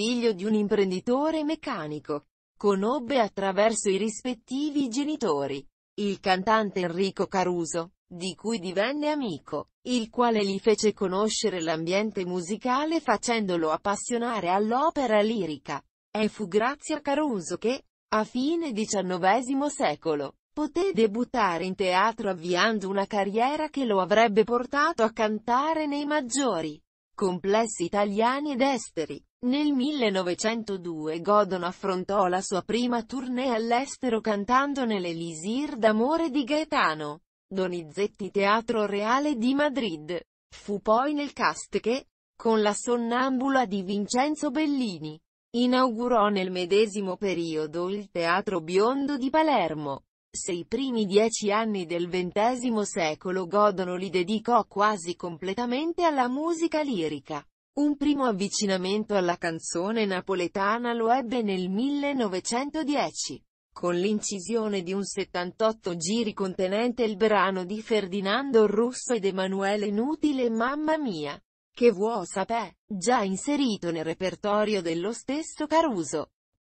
figlio di un imprenditore meccanico. Conobbe attraverso i rispettivi genitori il cantante Enrico Caruso, di cui divenne amico, il quale gli fece conoscere l'ambiente musicale facendolo appassionare all'opera lirica. E fu grazie a Caruso che, a fine XIX secolo, poté debuttare in teatro avviando una carriera che lo avrebbe portato a cantare nei maggiori complessi italiani ed esteri. Nel 1902 Godon affrontò la sua prima tournée all'estero cantando nell'Elisir d'amore di Gaetano, Donizetti Teatro Reale di Madrid. Fu poi nel cast che, con la sonnambula di Vincenzo Bellini, inaugurò nel medesimo periodo il Teatro Biondo di Palermo. Se i primi dieci anni del XX secolo Godono li dedicò quasi completamente alla musica lirica, un primo avvicinamento alla canzone napoletana lo ebbe nel 1910, con l'incisione di un 78 giri contenente il brano di Ferdinando Russo ed Emanuele Nutile Mamma Mia, che vuoi sapè, già inserito nel repertorio dello stesso Caruso.